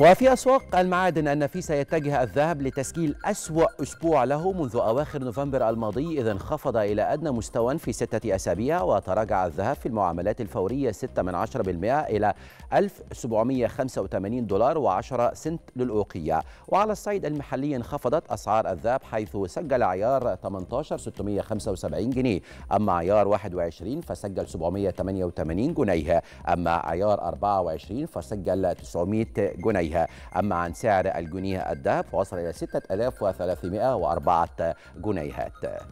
وفي أسواق المعادن النفيسة يتجه الذهب لتسجيل أسوأ أسبوع له منذ أواخر نوفمبر الماضي إذ انخفض إلى أدنى مستوى في ستة أسابيع وتراجع الذهب في المعاملات الفورية 6 من عشرة إلى 1785 دولار و10 سنت للأوقية وعلى الصعيد المحلي انخفضت أسعار الذهب حيث سجل عيار 18 675 جنيه أما عيار 21 فسجل 788 جنيه أما عيار 24 فسجل 900 جنيه عليها أما عن سعر الجنيه الذهب فوصل إلى 6304 جنيهات